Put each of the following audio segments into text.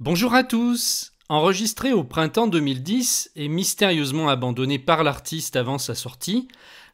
Bonjour à tous Enregistré au printemps 2010 et mystérieusement abandonné par l'artiste avant sa sortie,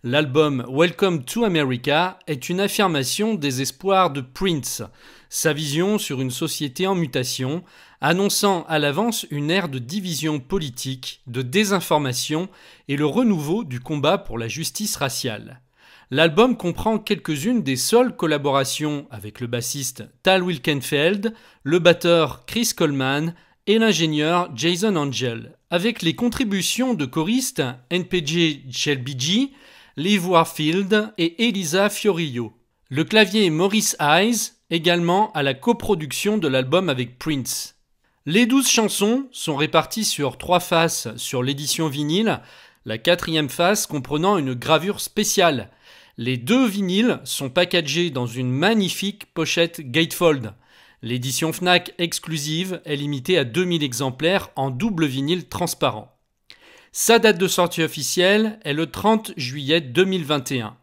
l'album Welcome to America est une affirmation des espoirs de Prince, sa vision sur une société en mutation, annonçant à l'avance une ère de division politique, de désinformation et le renouveau du combat pour la justice raciale. L'album comprend quelques-unes des seules collaborations avec le bassiste Tal Wilkenfeld, le batteur Chris Coleman et l'ingénieur Jason Angel, avec les contributions de choristes NPG Shelby G, Liv Warfield et Elisa Fiorillo. Le clavier Maurice Hayes, également à la coproduction de l'album avec Prince. Les douze chansons sont réparties sur trois faces sur l'édition vinyle, la quatrième face comprenant une gravure spéciale. Les deux vinyles sont packagés dans une magnifique pochette gatefold. L'édition Fnac exclusive est limitée à 2000 exemplaires en double vinyle transparent. Sa date de sortie officielle est le 30 juillet 2021.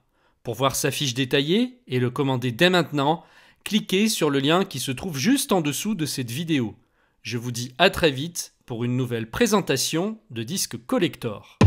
Pour voir sa fiche détaillée et le commander dès maintenant, cliquez sur le lien qui se trouve juste en dessous de cette vidéo. Je vous dis à très vite pour une nouvelle présentation de Disque collector.